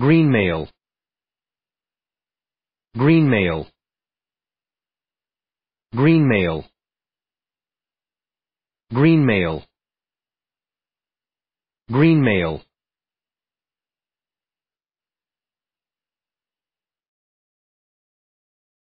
greenmail greenmail greenmail greenmail greenmail